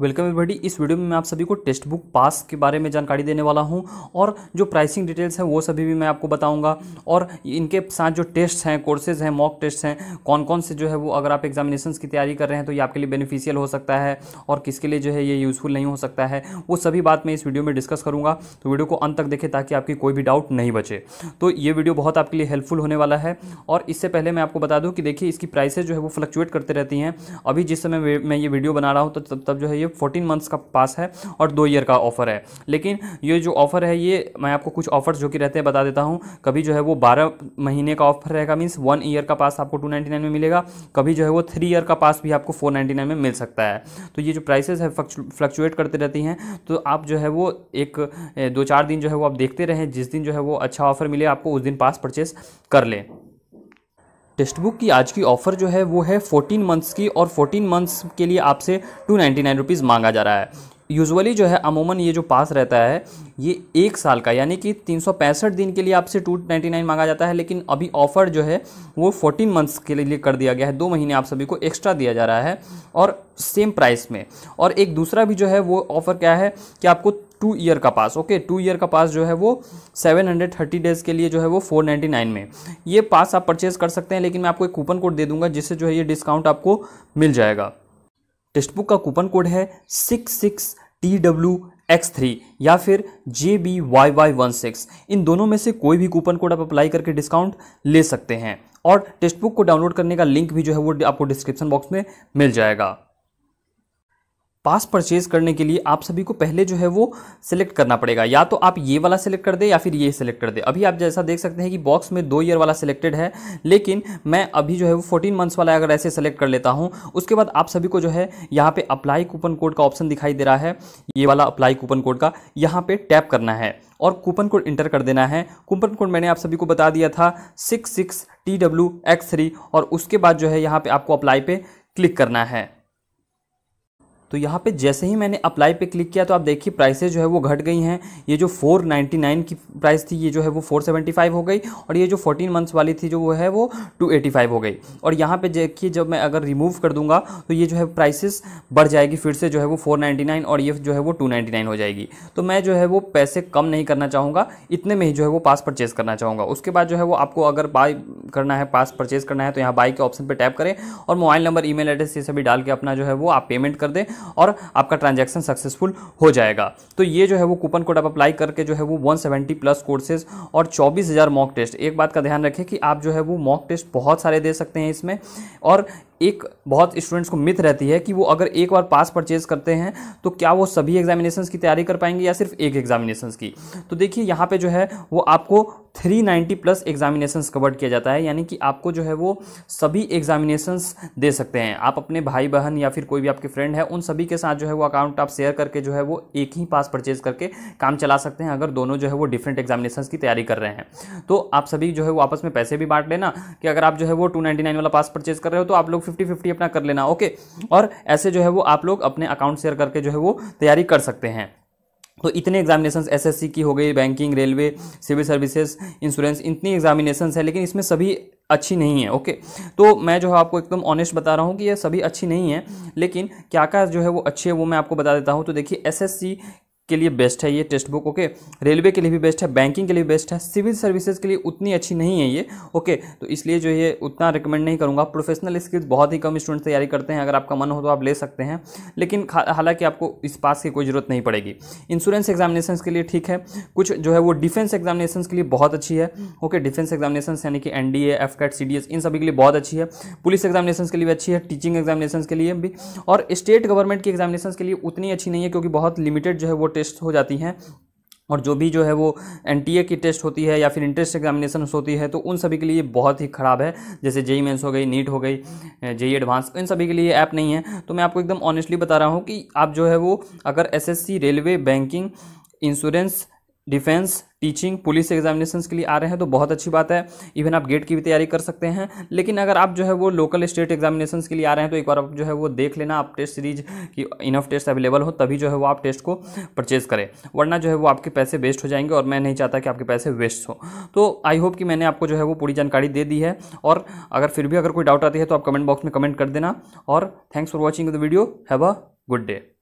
welcome everybody इस video में मैं आप सभी को टेक्स्ट बुक पास के बारे में जानकारी देने वाला हूं और जो प्राइसिंग डिटेल्स हैं वो सभी भी मैं आपको बताऊंगा और इनके साथ जो टेस्ट हैं कोर्सेज हैं मॉक टेस्ट हैं कौन कौन से जो है वो अगर आप एग्जामिनेशन की तैयारी कर रहे हैं तो ये आपके लिए बेनिफिशियल हो सकता है और किसके लिए जो है ये यूज़फुल नहीं हो सकता है वो सभी बात मैं इस वीडियो में डिस्कस करूँगा तो वीडियो को अंत तक देखें ताकि आपकी कोई भी डाउट नहीं बचे तो ये वीडियो बहुत आपके लिए हेल्पफुल होने वाला है और इससे पहले मैं आपको बता दूँ कि देखिए इसकी प्राइसेज जो है वो फ्लक्चुएट करते रहती हैं अभी जिस समय मैं ये वीडियो बना रहा हूँ तो तब तब जो है ये लिए फोर्टीन मंथ्स का पास है और दो ईयर का ऑफर है लेकिन ये जो ऑफर है ये मैं आपको कुछ ऑफर्स जो कि रहते हैं बता देता हूँ कभी जो है वो बारह महीने का ऑफर रहेगा मीन्स वन ईयर का पास आपको टू नाइन में मिलेगा कभी जो है वो थ्री ईयर का पास भी आपको फोर नाइन में मिल सकता है तो ये जो प्राइसेस है फ्लक्चुएट करते रहती हैं तो आप जो है वो एक दो चार दिन जो है वो आप देखते रहें जिस दिन जो है वो अच्छा ऑफर मिले आपको उस दिन पास परचेस कर लें टेक्स्ट बुक की आज की ऑफ़र जो है वो है फोर्टीन मंथ्स की और फोर्टीन मंथ्स के लिए आपसे टू नाइन्टी मांगा जा रहा है यूजुअली जो है अमूमन ये जो पास रहता है ये एक साल का यानी कि तीन दिन के लिए आपसे टू नाइन मांगा जाता है लेकिन अभी ऑफ़र जो है वो 14 मंथ्स के लिए कर दिया गया है दो महीने आप सभी को एक्स्ट्रा दिया जा रहा है और सेम प्राइस में और एक दूसरा भी जो है वो ऑफ़र क्या है कि आपको टू ईयर का पास ओके टू ईयर का पास जो है वो 730 डेज़ के लिए जो है वो 499 में ये पास आप परचेज कर सकते हैं लेकिन मैं आपको एक कूपन कोड दे दूंगा जिससे जो है ये डिस्काउंट आपको मिल जाएगा टेक्स्ट बुक का कूपन कोड है six six T W X three या फिर J B Y Y one six इन दोनों में से कोई भी कूपन कोड आप अप्लाई करके डिस्काउंट ले सकते हैं और टेक्स्ट बुक को डाउनलोड करने का लिंक भी जो है वो आपको डिस्क्रिप्शन बॉक्स में मिल जाएगा पास परचेज करने के लिए आप सभी को पहले जो है वो सिलेक्ट करना पड़ेगा या तो आप ये वाला सिलेक्ट कर दें या फिर ये सिलेक्ट कर दें अभी आप जैसा देख सकते हैं कि बॉक्स में दो ईयर वाला सिलेक्टेड है लेकिन मैं अभी जो है वो फोर्टीन मंथ्स वाला अगर ऐसे सेलेक्ट कर लेता हूँ उसके बाद आप सभी को जो है यहाँ पर अप्लाई कूपन कोड का ऑप्शन दिखाई दे रहा है ये वाला अप्लाई कूपन कोड का यहाँ पर टैप करना है और कूपन कोड इंटर कर देना है कूपन कोड मैंने आप सभी को बता दिया था six six T W X three और उसके बाद जो है यहाँ पे आपको अप्लाई पे क्लिक करना है तो यहाँ पे जैसे ही मैंने अप्लाई पे क्लिक किया तो आप देखिए प्राइसेज जो है वो घट गई हैं ये जो 499 की प्राइस थी ये जो है वो 475 हो गई और ये जो 14 मंथ्स वाली थी जो वो है वो 285 हो गई और यहाँ पे देखिए जब मैं अगर रिमूव कर दूंगा तो ये जो है प्राइसेस बढ़ जाएगी फिर से जो है वो फोर और ये जो है वो टू हो जाएगी तो मैं जो है वो पैसे कम नहीं करना चाहूँगा इतने में ही जो है वो पास परचेज़ करना चाहूँगा उसके बाद जो है वो आपको अगर बाय करना है पास परचेज़ करना है तो यहाँ बाई के ऑप्शन पर टैप करें और मोबाइल नंबर ई एड्रेस ये सभी डाल के अपना जो है वो आप पेमेंट कर दें और आपका ट्रांजैक्शन सक्सेसफुल हो जाएगा तो ये जो है वो कूपन कोड आप अप्लाई करके जो है वो 170 प्लस कोर्सेज और 24000 मॉक टेस्ट एक बात का ध्यान रखें कि आप जो है वो मॉक टेस्ट बहुत सारे दे सकते हैं इसमें और एक बहुत स्टूडेंट्स को मिथ रहती है कि वो अगर एक बार पास परचेज करते हैं तो क्या वो सभी एग्जामिनेशन की तैयारी कर पाएंगे या सिर्फ एक एग्जामिनेशन की तो देखिए यहाँ पे जो है वो आपको 390 प्लस एग्जामिनेशन कवर किया जाता है यानी कि आपको जो है वो सभी एग्जामिनेशन दे सकते हैं आप अपने भाई बहन या फिर कोई भी आपके फ्रेंड है उन सभी के साथ जो है वो अकाउंट आप शेयर करके जो है वो एक ही पास परचेज करके काम चला सकते हैं अगर दोनों जो है वो डिफरेंट एग्जामिनेशन की तैयारी कर रहे हैं तो आप सभी जो है वो आपस में पैसे भी बांट लेना कि अगर आप जो है वो टू वाला पास परचेज कर रहे हो तो आप लोग फिफ्टी फिफ्टी अपना कर लेना ओके और ऐसे जो है वो आप लोग अपने अकाउंट शेयर करके जो है वो तैयारी कर सकते हैं तो इतने एग्जामिनेशन एसएससी की हो गई banking railway civil services insurance इतनी एग्जामिनेशन है लेकिन इसमें सभी अच्छी नहीं है ओके तो मैं जो है आपको एकदम ऑनेस्ट बता रहा हूँ कि ये सभी अच्छी नहीं है लेकिन क्या क्या जो है वो अच्छी है वो मैं आपको बता देता हूँ तो देखिए एसएससी के लिए बेस्ट है ये टेक्स्ट बुक ओके रेलवे के लिए भी बेस्ट है बैंकिंग के लिए बेस्ट है सिविल सर्विसेज के लिए उतनी अच्छी नहीं है ये ओके तो इसलिए जो ये उतना रिकमेंड नहीं करूँगा प्रोफेशनल स्किल्स बहुत ही कम स्टूडेंट तैयारी करते हैं अगर आपका मन हो तो आप ले सकते हैं लेकिन हालांकि आपको इस पास की कोई ज़रूरत नहीं पड़ेगी इंश्योरेंस एग्जामिनेशन के लिए ठीक है कुछ जो है वो डिफेंस एग्जामिनेशन के लिए बहुत अच्छी है ओके डिफेंस एग्जामिनेशन यानी कि N D F CAT C D S इन सभी के लिए बहुत अच्छी है पुलिस एग्जामिनेशन के लिए अच्छी है टीचिंग एग्जामिनेशन के लिए भी और स्टेट गवर्नमेंट की एग्जामिनेशन के लिए उतनी अच्छी नहीं है क्योंकि बहुत लिमिटेड जो है वो टेस्ट हो जाती हैं और जो भी जो है वो एन की टेस्ट होती है या फिर इंट्रेंस एग्जामिनेशन होती है तो उन सभी के लिए बहुत ही ख़राब है जैसे जेई मेंस e e हो गई नीट e हो गई जेई एडवांस इन सभी के लिए ऐप नहीं है तो मैं आपको एकदम ऑनेस्टली बता रहा हूँ कि आप जो है वो अगर SSC railway banking insurance defence teaching police examination के लिए आ रहे हैं तो बहुत अच्छी बात है इवन आप गेट की भी तैयारी कर सकते हैं लेकिन अगर आप जो है वो लोकल स्टेट एग्जामिनेशन के लिए आ रहे हैं तो एक बार आप जो है वो देख लेना आप टेस्ट सीरीज की इनफ टेस्ट अवेलेबल हो तभी जो है वो आप टेस्ट को परचेज करें वरना जो है वो आपके पैसे वेस्ट हो जाएंगे और मैं नहीं चाहता कि आपके पैसे वेस्ट हो तो आई होप कि मैंने आपको जो है वो पूरी जानकारी दे दी है और अगर फिर भी अगर कोई डाउट आती है तो आप कमेंट बॉक्स में कमेंट कर देना और thanks for watching the video have a good day